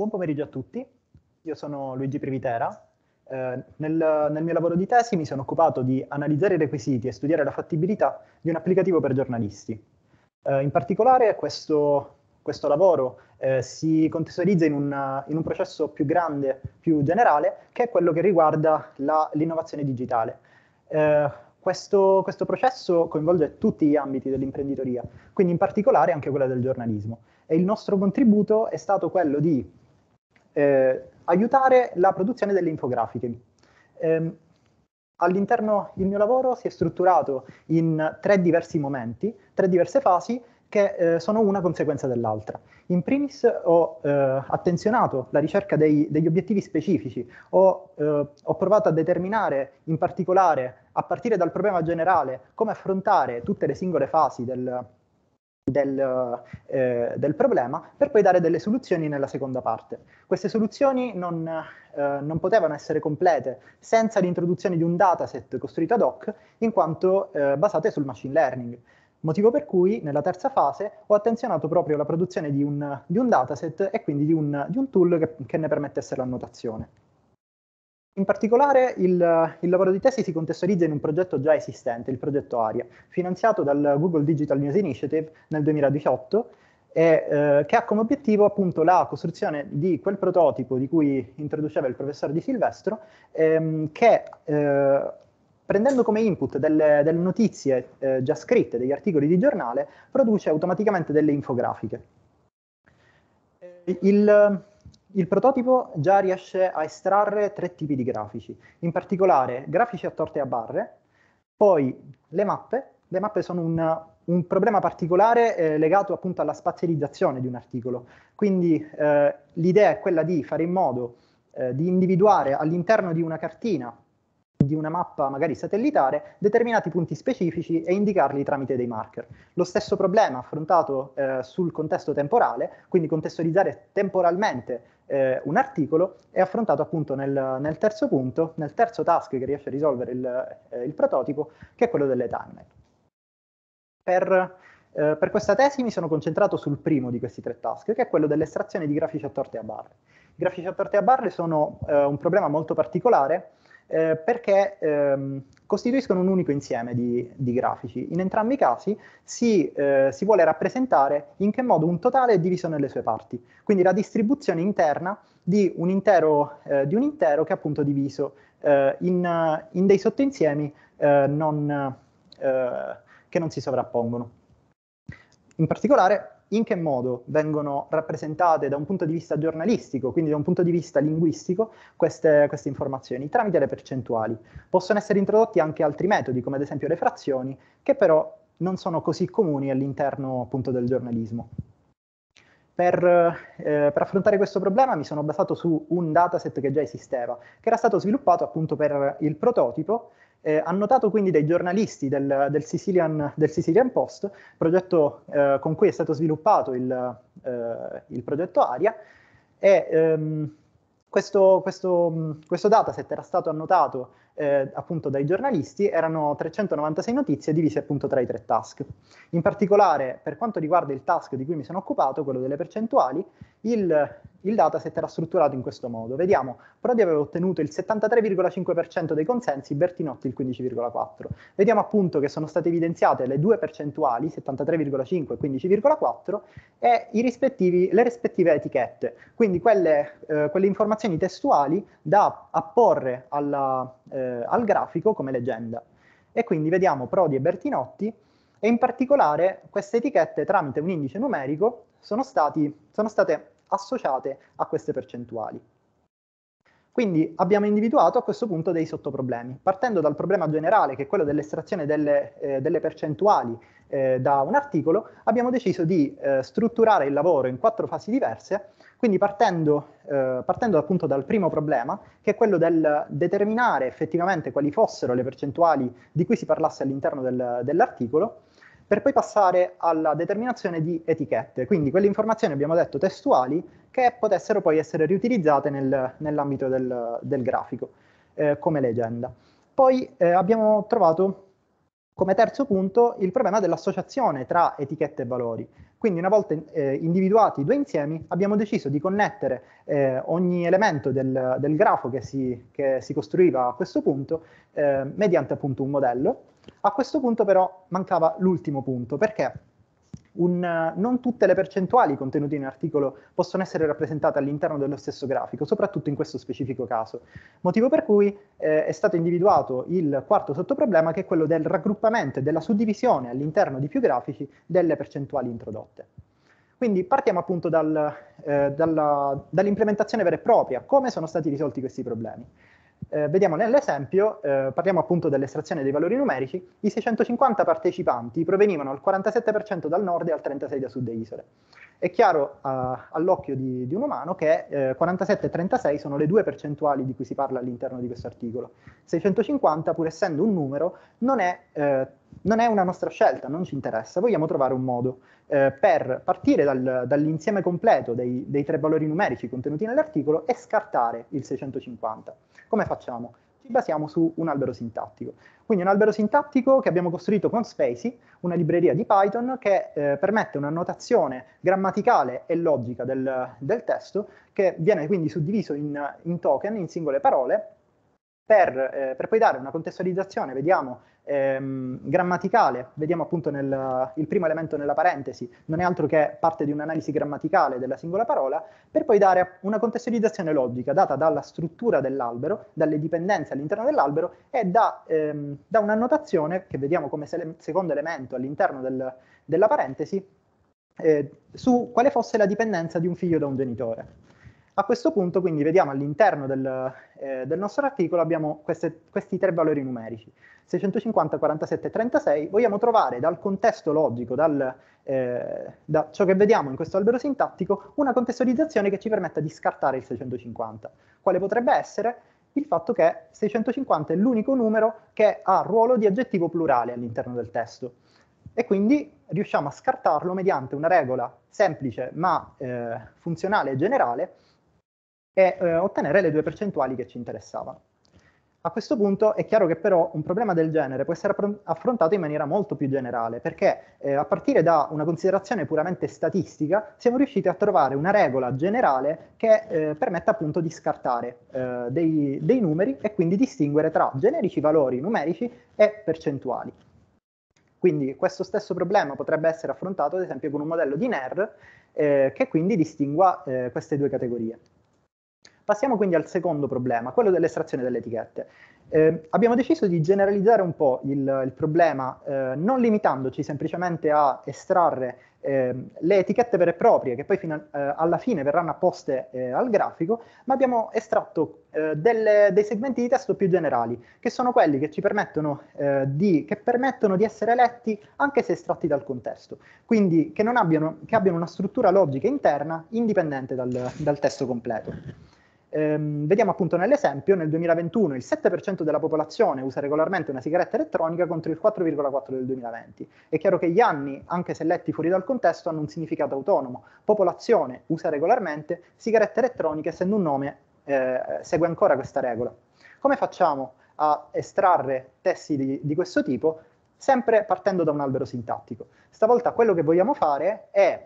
Buon pomeriggio a tutti, io sono Luigi Privitera. Eh, nel, nel, mio lavoro di tesi mi sono occupato di analizzare i requisiti e studiare la fattibilità di un applicativo per giornalisti. Eh, in particolare questo, questo lavoro eh, si contestualizza in, una, in un, processo più grande, più generale, che è quello che riguarda l'innovazione digitale. Eh, questo, questo, processo coinvolge tutti gli ambiti dell'imprenditoria, quindi in particolare anche quella del giornalismo. E il nostro contributo è stato quello di eh, aiutare la produzione delle infografiche. Eh, all'interno del mio lavoro si è strutturato in tre diversi momenti, tre diverse fasi che eh, sono una conseguenza dell'altra. In primis ho eh, attenzionato la ricerca dei, degli obiettivi specifici, ho, eh, ho, provato a determinare in particolare, a partire dal problema generale, come affrontare tutte le singole fasi del, del, eh, del, problema per poi dare delle soluzioni nella seconda parte. Queste soluzioni non, eh, non, potevano essere complete senza l'introduzione di un dataset costruito ad hoc in quanto eh, basate sul machine learning. Motivo per cui nella terza fase ho attenzionato proprio la produzione di un, di un dataset e quindi di un, di un tool che, che ne permettesse l'annotazione. In particolare il, il, lavoro di tesi si contestualizza in un progetto già esistente, il progetto ARIA, finanziato dal Google Digital News Initiative nel 2018 e, eh, che ha come obiettivo appunto la costruzione di quel prototipo di cui introduceva il professor Di Silvestro, ehm, che eh, prendendo come input delle, delle notizie eh, già scritte, degli articoli di giornale, produce automaticamente delle infografiche. Eh, il, il prototipo già riesce a estrarre tre tipi di grafici, in particolare grafici a torte e a barre, poi le mappe, le mappe sono un, un problema particolare eh, legato appunto alla spazializzazione di un articolo, quindi eh, l'idea è quella di fare in modo eh, di individuare all'interno di una cartina, di una mappa magari satellitare, determinati punti specifici e indicarli tramite dei marker. Lo stesso problema affrontato eh, sul contesto temporale, quindi contestualizzare temporalmente eh, un articolo è affrontato appunto nel, nel, terzo punto, nel terzo task che riesce a risolvere il, eh, il prototipo, che è quello delle timeline. Per, eh, per, questa tesi mi sono concentrato sul primo di questi tre task, che è quello dell'estrazione di grafici a torte a barre. I grafici a torte a barre sono eh, un problema molto particolare eh, perché ehm, costituiscono un unico insieme di, di, grafici. In entrambi i casi si, eh, si, vuole rappresentare in che modo un totale è diviso nelle sue parti, quindi la distribuzione interna di un intero, eh, di un intero che è appunto diviso eh, in, in, dei sottoinsiemi eh, non, che non si sovrappongono. In particolare in che modo vengono rappresentate da un punto di vista giornalistico, quindi da un punto di vista linguistico, queste, queste, informazioni tramite le percentuali. Possono essere introdotti anche altri metodi, come ad esempio le frazioni, che però non sono così comuni all'interno appunto del giornalismo. Per, eh, per, affrontare questo problema mi sono basato su un dataset che già esisteva, che era stato sviluppato appunto per il prototipo eh, annotato quindi dai giornalisti del, del, Sicilian, del Sicilian, Post, progetto eh, con cui è stato sviluppato il, eh, il progetto ARIA, e ehm, questo, questo, questo, dataset era stato annotato eh, appunto dai giornalisti erano 396 notizie divise appunto tra i tre task. In particolare, per quanto riguarda il task di cui mi sono occupato, quello delle percentuali, il, il dataset era strutturato in questo modo. Vediamo, Prodi aveva ottenuto il 73,5% dei consensi, Bertinotti il 15,4%. Vediamo appunto che sono state evidenziate le due percentuali, 73,5 e 15,4, e le rispettive etichette, quindi quelle, eh, quelle informazioni testuali da apporre alla, eh, eh, al grafico come leggenda. E quindi vediamo Prodi e Bertinotti e in particolare queste etichette tramite un indice numerico sono, stati, sono state associate a queste percentuali. Quindi abbiamo individuato a questo punto dei sottoproblemi, partendo dal problema generale che è quello dell'estrazione delle, eh, delle percentuali eh, da un articolo, abbiamo deciso di eh, strutturare il lavoro in quattro fasi diverse quindi partendo, eh, partendo appunto dal primo problema, che è quello del determinare effettivamente quali fossero le percentuali di cui si parlasse all'interno del, dell'articolo, per poi passare alla determinazione di etichette, quindi quelle informazioni abbiamo detto testuali che potessero poi essere riutilizzate nel, nell'ambito del, del grafico eh, come leggenda. Poi eh, abbiamo trovato come terzo punto, il problema dell'associazione tra etichette e valori. Quindi una volta eh, individuati i due insiemi abbiamo deciso di connettere eh, ogni elemento del, del grafo che si, che si, costruiva a questo punto eh, mediante appunto un modello. A questo punto però mancava l'ultimo punto perché un, non tutte le percentuali contenute in un articolo possono essere rappresentate all'interno dello stesso grafico, soprattutto in questo specifico caso. Motivo per cui eh, è stato individuato il quarto sottoproblema che è quello del raggruppamento e della suddivisione all'interno di più grafici delle percentuali introdotte. Quindi partiamo appunto dal, eh, dalla, dall'implementazione vera e propria, come sono stati risolti questi problemi eh, vediamo nell'esempio, eh, parliamo appunto dell'estrazione dei valori numerici, i 650 partecipanti provenivano al 47% dal nord e al 36% da sud delle isole. È chiaro eh, all'occhio di, di, un umano che 47 eh, e 36 sono le due percentuali di cui si parla all'interno di questo articolo. 650, pur essendo un numero, non è eh, non è una nostra scelta, non ci interessa, vogliamo trovare un modo eh, per partire dal, dall'insieme completo dei, dei, tre valori numerici contenuti nell'articolo e scartare il 650. Come facciamo? Ci basiamo su un albero sintattico. Quindi un albero sintattico che abbiamo costruito con Spacey, una libreria di Python che eh, permette una notazione grammaticale e logica del, del, testo che viene quindi suddiviso in, in token, in singole parole, per, eh, per poi dare una contestualizzazione, vediamo, ehm, grammaticale, vediamo appunto nel, il primo elemento nella parentesi, non è altro che parte di un'analisi grammaticale della singola parola, per poi dare una contestualizzazione logica data dalla struttura dell'albero, dalle dipendenze all'interno dell'albero e da, ehm, da un'annotazione che vediamo come se- secondo elemento all'interno del, della parentesi eh, su quale fosse la dipendenza di un figlio da un genitore. A questo punto quindi vediamo all'interno del, eh, del, nostro articolo abbiamo queste, questi tre valori numerici, 650, 47 e 36, vogliamo trovare dal contesto logico, dal, eh, da ciò che vediamo in questo albero sintattico, una contestualizzazione che ci permetta di scartare il 650. Quale potrebbe essere? Il fatto che 650 è l'unico numero che ha ruolo di aggettivo plurale all'interno del testo e quindi riusciamo a scartarlo mediante una regola semplice ma eh, funzionale e generale e eh, ottenere le due percentuali che ci interessavano. A questo punto è chiaro che però un problema del genere può essere affrontato in maniera molto più generale, perché eh, a partire da una considerazione puramente statistica siamo riusciti a trovare una regola generale che eh, permetta appunto di scartare eh, dei, dei numeri e quindi distinguere tra generici valori numerici e percentuali. Quindi questo stesso problema potrebbe essere affrontato ad esempio con un modello di NER eh, che quindi distingua eh, queste due categorie. Passiamo quindi al secondo problema, quello dell'estrazione delle etichette. Eh, abbiamo deciso di generalizzare un po' il, il problema, eh, non limitandoci semplicemente a estrarre eh, le etichette vere e proprie, che poi fino a, eh, alla fine verranno apposte eh, al grafico, ma abbiamo estratto eh, delle, dei segmenti di testo più generali, che sono quelli che ci permettono, di, che permettono di essere letti anche se estratti dal contesto, quindi che, abbiano, che abbiano, una struttura logica interna indipendente dal, dal testo completo. Ehm, vediamo appunto nell'esempio, nel 2021 il 7% della popolazione usa regolarmente una sigaretta elettronica contro il 4,4% del 2020. È chiaro che gli anni, anche se letti fuori dal contesto, hanno un significato autonomo. Popolazione usa regolarmente, sigarette elettroniche, essendo un nome, eh, segue ancora questa regola. Come facciamo a estrarre testi di, di questo tipo? Sempre partendo da un albero sintattico. Stavolta quello che vogliamo fare è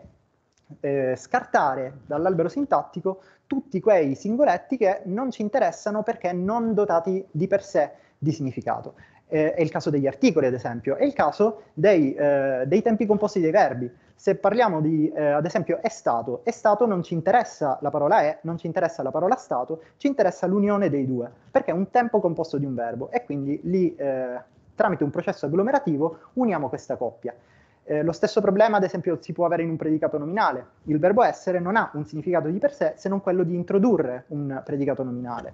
eh, scartare dall'albero sintattico tutti quei singoletti che non ci interessano perché non dotati di per sé di significato. Eh, è il caso degli articoli, ad esempio, è il caso dei, eh, dei tempi composti dei verbi. Se parliamo di, eh, ad esempio, è stato, è stato non ci interessa la parola è, non ci interessa la parola stato, ci interessa l'unione dei due, perché è un tempo composto di un verbo e quindi lì, eh, tramite un processo agglomerativo, uniamo questa coppia. Eh, lo stesso problema, ad esempio, si può avere in un predicato nominale. Il verbo essere non ha un significato di per sé se non quello di introdurre un predicato nominale.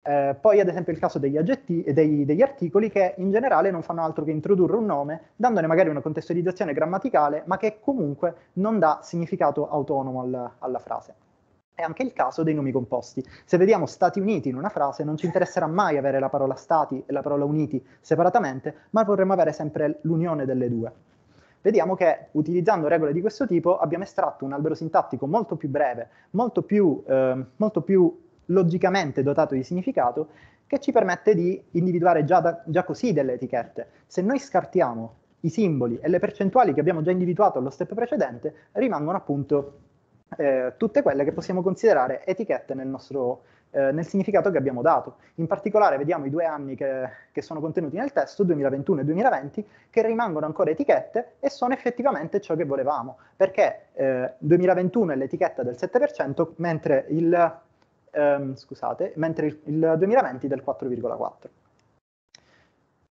Eh, poi, ad esempio, il caso degli, aggetti, dei, degli articoli che in generale non fanno altro che introdurre un nome, dandone magari una contestualizzazione grammaticale, ma che comunque non dà significato autonomo al, alla frase. È anche il caso dei nomi composti. Se vediamo Stati Uniti in una frase, non ci interesserà mai avere la parola Stati e la parola Uniti separatamente, ma vorremmo avere sempre l'unione delle due vediamo che utilizzando regole di questo tipo abbiamo estratto un albero sintattico molto più breve, molto più, eh, molto più logicamente dotato di significato, che ci permette di individuare già, da, già così delle etichette. Se noi scartiamo i simboli e le percentuali che abbiamo già individuato allo step precedente, rimangono appunto eh, tutte quelle che possiamo considerare etichette nel nostro, eh, nel significato che abbiamo dato. In particolare vediamo i due anni che, che sono contenuti nel testo, 2021 e 2020, che rimangono ancora etichette e sono effettivamente ciò che volevamo, perché eh, 2021 è l'etichetta del 7%, mentre il, ehm, scusate, mentre il, il 2020 del 4,4%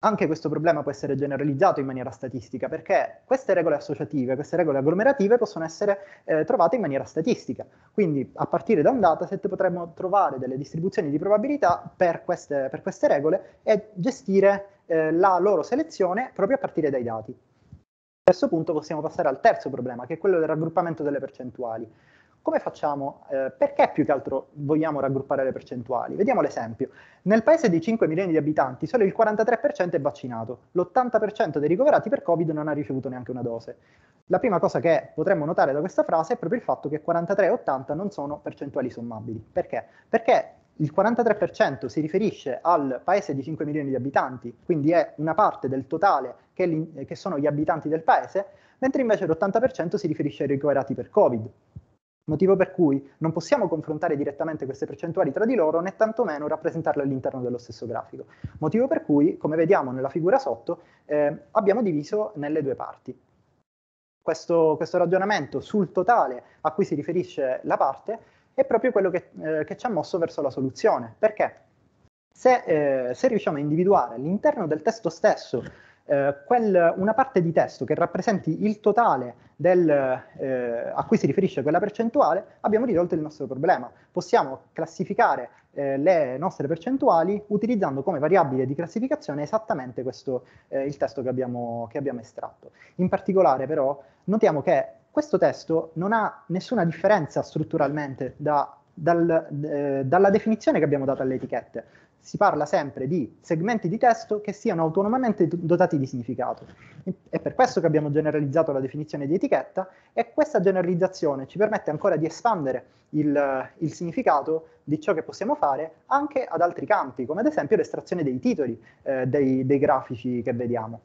anche questo problema può essere generalizzato in maniera statistica, perché queste regole associative, queste regole agglomerative possono essere eh, trovate in maniera statistica. Quindi a partire da un dataset potremmo trovare delle distribuzioni di probabilità per queste, per queste regole e gestire eh, la loro selezione proprio a partire dai dati. A questo punto possiamo passare al terzo problema, che è quello del raggruppamento delle percentuali come facciamo? Eh, perché più che altro vogliamo raggruppare le percentuali? Vediamo l'esempio. Nel paese di 5 milioni di abitanti solo il 43% è vaccinato, l'80% dei ricoverati per Covid non ha ricevuto neanche una dose. La prima cosa che potremmo notare da questa frase è proprio il fatto che 43 e 80 non sono percentuali sommabili. Perché? Perché il 43% si riferisce al paese di 5 milioni di abitanti, quindi è una parte del totale che, che sono gli abitanti del paese, mentre invece l'80% si riferisce ai ricoverati per Covid. Motivo per cui non possiamo confrontare direttamente queste percentuali tra di loro né tantomeno rappresentarle all'interno dello stesso grafico. Motivo per cui, come vediamo nella figura sotto, eh, abbiamo diviso nelle due parti. Questo, questo, ragionamento sul totale a cui si riferisce la parte è proprio quello che, eh, che ci ha mosso verso la soluzione. Perché? Se, eh, se riusciamo a individuare all'interno del testo stesso eh, quel, una parte di testo che rappresenti il totale del, eh, a cui si riferisce quella percentuale, abbiamo risolto il nostro problema. Possiamo classificare eh, le nostre percentuali utilizzando come variabile di classificazione esattamente questo, eh, il testo che abbiamo, che abbiamo estratto. In particolare però notiamo che questo testo non ha nessuna differenza strutturalmente da dal, eh, dalla definizione che abbiamo dato alle etichette si parla sempre di segmenti di testo che siano autonomamente dotati di significato. È per questo che abbiamo generalizzato la definizione di etichetta e questa generalizzazione ci permette ancora di espandere il, il significato di ciò che possiamo fare anche ad altri campi, come ad esempio l'estrazione dei titoli eh, dei, dei grafici che vediamo.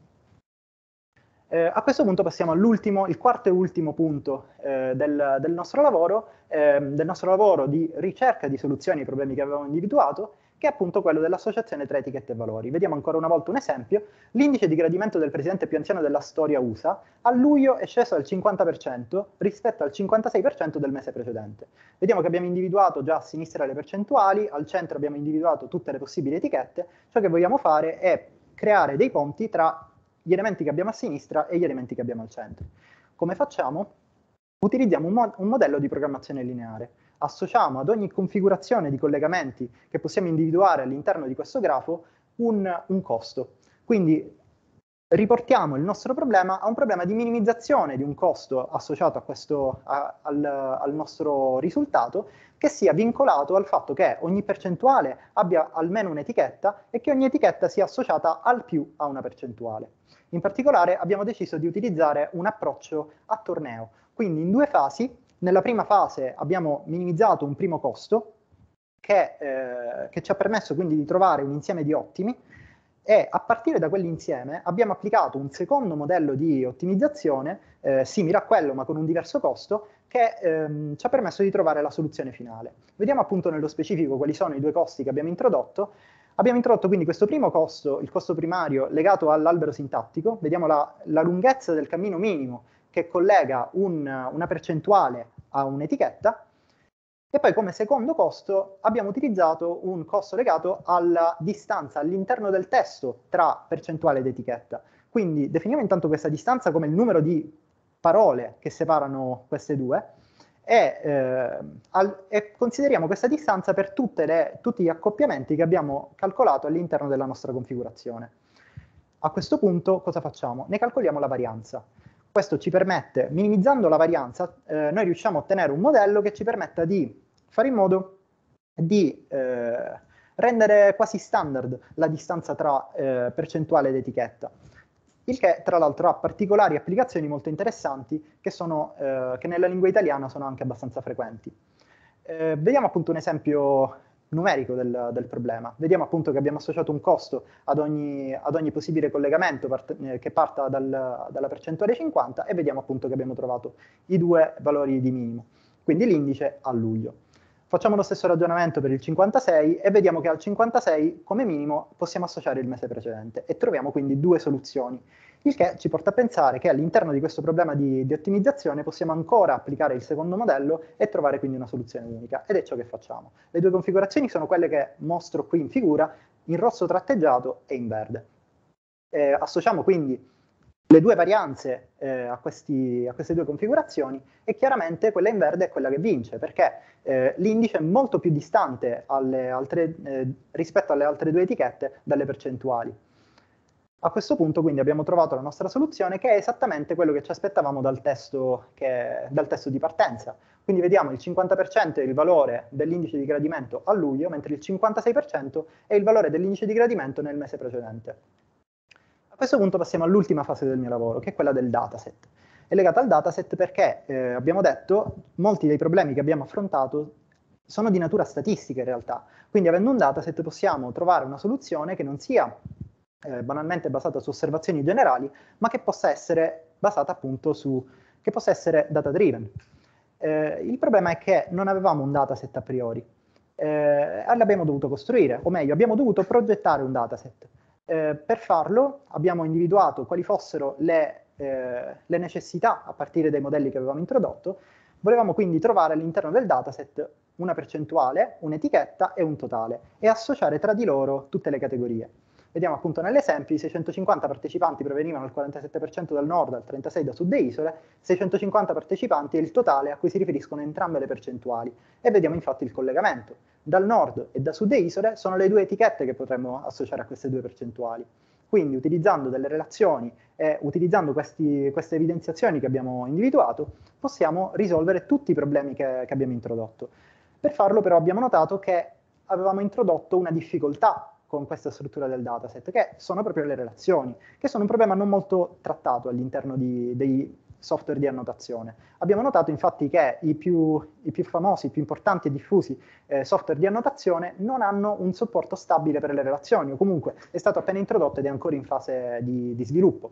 Eh, a questo punto passiamo all'ultimo, il quarto e ultimo punto eh, del, del, nostro lavoro, eh, del nostro lavoro di ricerca di soluzioni ai problemi che avevamo individuato, che è appunto quello dell'associazione tra etichette e valori. Vediamo ancora una volta un esempio. L'indice di gradimento del presidente più anziano della storia USA a luglio è sceso al 50% rispetto al 56% del mese precedente. Vediamo che abbiamo individuato già a sinistra le percentuali, al centro abbiamo individuato tutte le possibili etichette. Ciò che vogliamo fare è creare dei ponti tra gli elementi che abbiamo a sinistra e gli elementi che abbiamo al centro. Come facciamo? Utilizziamo un, mo un modello di programmazione lineare associamo ad ogni configurazione di collegamenti che possiamo individuare all'interno di questo grafo un, un costo. Quindi riportiamo il nostro problema a un problema di minimizzazione di un costo associato a questo, a, al, al, nostro risultato che sia vincolato al fatto che ogni percentuale abbia almeno un'etichetta e che ogni etichetta sia associata al più a una percentuale. In particolare abbiamo deciso di utilizzare un approccio a torneo, quindi in due fasi nella prima fase abbiamo minimizzato un primo costo che, eh, che ci ha permesso quindi di trovare un insieme di ottimi e a partire da quell'insieme abbiamo applicato un secondo modello di ottimizzazione eh, simile a quello ma con un diverso costo che ehm, ci ha permesso di trovare la soluzione finale. Vediamo appunto nello specifico quali sono i due costi che abbiamo introdotto. Abbiamo introdotto quindi questo primo costo, il costo primario legato all'albero sintattico, vediamo la, la lunghezza del cammino minimo che collega un, una percentuale a un'etichetta e poi come secondo costo abbiamo utilizzato un costo legato alla distanza all'interno del testo tra percentuale ed etichetta. Quindi definiamo intanto questa distanza come il numero di parole che separano queste due e, eh, al, e consideriamo questa distanza per le, tutti gli accoppiamenti che abbiamo calcolato all'interno della nostra configurazione. A questo punto cosa facciamo? Ne calcoliamo la varianza. Questo ci permette, minimizzando la varianza, eh, noi riusciamo a ottenere un modello che ci permetta di fare in modo di eh, rendere quasi standard la distanza tra eh, percentuale ed etichetta, il che tra l'altro ha particolari applicazioni molto interessanti che, sono, eh, che nella lingua italiana sono anche abbastanza frequenti. Eh, vediamo appunto un esempio numerico del, del, problema. Vediamo appunto che abbiamo associato un costo ad ogni, ad ogni possibile collegamento part- eh, che parta dal, dalla percentuale 50 e vediamo appunto che abbiamo trovato i due valori di minimo, quindi l'indice a luglio. Facciamo lo stesso ragionamento per il 56 e vediamo che al 56 come minimo possiamo associare il mese precedente e troviamo quindi due soluzioni il che ci porta a pensare che all'interno di questo problema di, di ottimizzazione possiamo ancora applicare il secondo modello e trovare quindi una soluzione unica, ed è ciò che facciamo. Le due configurazioni sono quelle che mostro qui in figura, in rosso tratteggiato e in verde. Eh, associamo quindi le due varianze eh, a, questi, a, queste due configurazioni e chiaramente quella in verde è quella che vince perché eh, l'indice è molto più distante alle altre, eh, rispetto alle altre due etichette dalle percentuali. A questo punto quindi abbiamo trovato la nostra soluzione che è esattamente quello che ci aspettavamo dal testo, che, dal testo di partenza. Quindi vediamo il 50% è il valore dell'indice di gradimento a luglio, mentre il 56% è il valore dell'indice di gradimento nel mese precedente. A questo punto passiamo all'ultima fase del mio lavoro, che è quella del dataset. È legata al dataset perché, eh, abbiamo detto, molti dei problemi che abbiamo affrontato sono di natura statistica in realtà. Quindi avendo un dataset possiamo trovare una soluzione che non sia eh, banalmente basata su osservazioni generali, ma che possa essere basata appunto su, che possa essere data driven. Eh, il problema è che non avevamo un dataset a priori, eh, l'abbiamo dovuto costruire, o meglio abbiamo dovuto progettare un dataset. Eh, per farlo abbiamo individuato quali fossero le, eh, le necessità a partire dai modelli che avevamo introdotto, volevamo quindi trovare all'interno del dataset una percentuale, un'etichetta e un totale e associare tra di loro tutte le categorie. Vediamo appunto nell'esempio i 650 partecipanti provenivano al 47% dal nord, al 36% da sud e isole, 650 partecipanti è il totale a cui si riferiscono entrambe le percentuali e vediamo infatti il collegamento. Dal nord e da sud e isole sono le due etichette che potremmo associare a queste due percentuali. Quindi utilizzando delle relazioni e utilizzando questi, queste evidenziazioni che abbiamo individuato possiamo risolvere tutti i problemi che, che abbiamo introdotto. Per farlo però abbiamo notato che avevamo introdotto una difficoltà con questa struttura del dataset, che sono proprio le relazioni, che sono un problema non molto trattato all'interno di, dei software di annotazione. Abbiamo notato infatti che i più, i più famosi, i più importanti e diffusi eh, software di annotazione non hanno un supporto stabile per le relazioni, o comunque è stato appena introdotto ed è ancora in fase di, di sviluppo.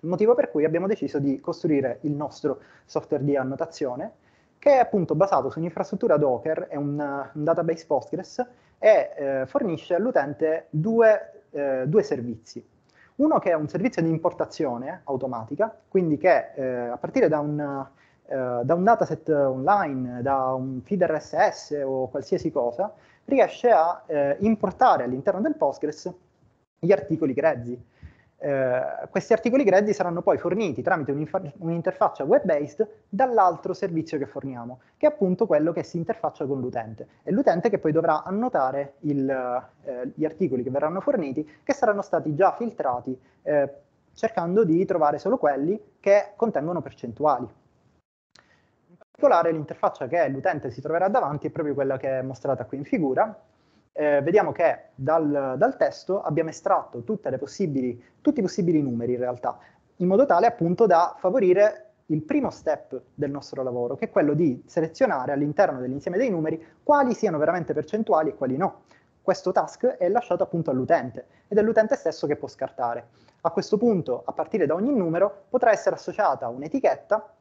Motivo per cui abbiamo deciso di costruire il nostro software di annotazione, che è appunto basato su un'infrastruttura Docker, è un, un database Postgres, e eh, fornisce all'utente due, eh, due, servizi. Uno che è un servizio di importazione automatica, quindi che eh, a partire da un, eh, da un, dataset online, da un feed RSS o qualsiasi cosa, riesce a eh, importare all'interno del Postgres gli articoli grezzi. Eh, questi articoli grezzi saranno poi forniti tramite un'interfaccia web-based dall'altro servizio che forniamo, che è appunto quello che si interfaccia con l'utente. È l'utente che poi dovrà annotare il, eh, gli articoli che verranno forniti, che saranno stati già filtrati, eh, cercando di trovare solo quelli che contengono percentuali. In particolare l'interfaccia che l'utente si troverà davanti è proprio quella che è mostrata qui in figura, eh, vediamo che dal, dal, testo abbiamo estratto tutti i possibili numeri in realtà, in modo tale appunto da favorire il primo step del nostro lavoro, che è quello di selezionare all'interno dell'insieme dei numeri quali siano veramente percentuali e quali no. Questo task è lasciato appunto all'utente ed è l'utente stesso che può scartare. A questo punto, a partire da ogni numero, potrà essere associata un'etichetta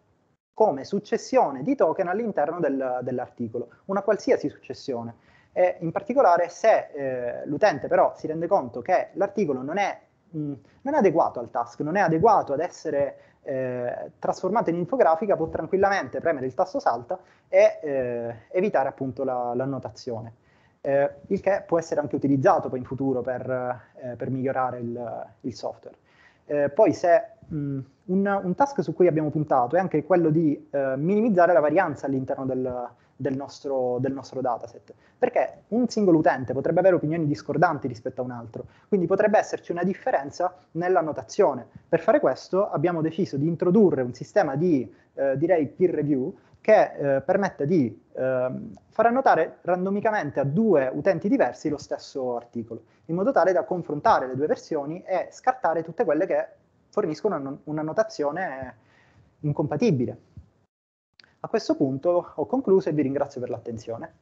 come successione di token all'interno del, dell'articolo, una qualsiasi successione. E eh, in particolare se eh, l'utente però si rende conto che l'articolo non è, mh, mm, non è, adeguato al task, non è adeguato ad essere eh, trasformato in infografica, può tranquillamente premere il tasto salta e eh, evitare appunto l'annotazione. La eh, il che può essere anche utilizzato poi in futuro per, eh, per migliorare il, il software. Eh, poi se mh, mm, un, un, task su cui abbiamo puntato è anche quello di eh, minimizzare la varianza all'interno del, del nostro, del nostro dataset, perché un singolo utente potrebbe avere opinioni discordanti rispetto a un altro, quindi potrebbe esserci una differenza nella notazione. Per fare questo abbiamo deciso di introdurre un sistema di, eh, direi, peer review che eh, permette di eh, far annotare randomicamente a due utenti diversi lo stesso articolo, in modo tale da confrontare le due versioni e scartare tutte quelle che forniscono una, una notazione incompatibile. A questo punto ho concluso e vi ringrazio per l'attenzione.